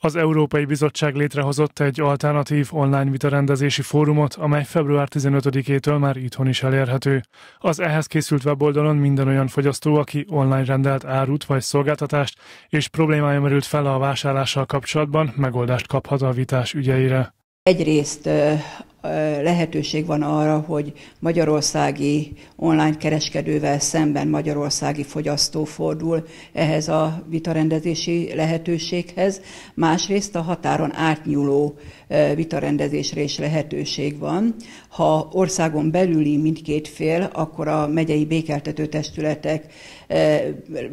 Az Európai Bizottság létrehozott egy alternatív online vitarendezési fórumot, amely február 15-től már itthon is elérhető. Az ehhez készült weboldalon minden olyan fogyasztó, aki online rendelt árut vagy szolgáltatást, és problémája merült fel a vásárlással kapcsolatban, megoldást kaphat a vitás ügyeire. Egyrészt lehetőség van arra, hogy magyarországi online kereskedővel szemben magyarországi fogyasztó fordul ehhez a vitarendezési lehetőséghez. Másrészt a határon átnyúló vitarendezésre is lehetőség van. Ha országon belüli mindkét fél, akkor a megyei békeltető testületek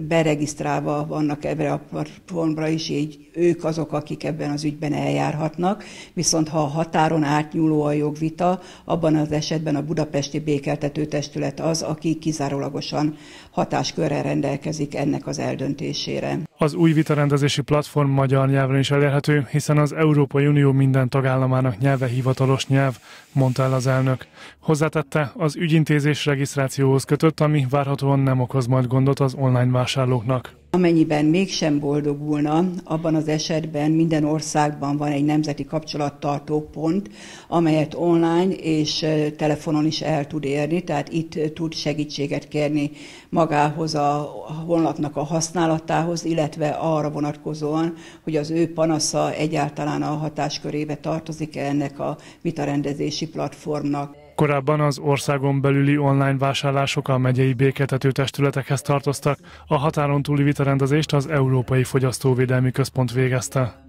beregisztrálva vannak ebbe a platformra is, így ők azok, akik ebben az ügyben eljárhatnak. Viszont ha a határon átnyúló a jogvita, abban az esetben a Budapesti Békeltető Testület az, aki kizárólagosan hatáskörrel rendelkezik ennek az eldöntésére. Az új vitarendezési platform magyar nyelven is elérhető, hiszen az Európai Unió minden tagállamának nyelve hivatalos nyelv, mondta el az elnök. Hozzátette, az ügyintézés regisztrációhoz kötött, ami várhatóan nem okoz majd gondot az online vásárlóknak. Amennyiben mégsem boldogulna, abban az esetben minden országban van egy nemzeti kapcsolattartó pont, amelyet online és telefonon is el tud érni, tehát itt tud segítséget kérni magához a honlapnak a használatához, illetve arra vonatkozóan, hogy az ő panasza egyáltalán a hatáskörébe tartozik -e ennek a vitarendezési platformnak. Korábban az országon belüli online vásárlások a megyei béketető testületekhez tartoztak, a határon túli vitarendezést az Európai Fogyasztóvédelmi Központ végezte.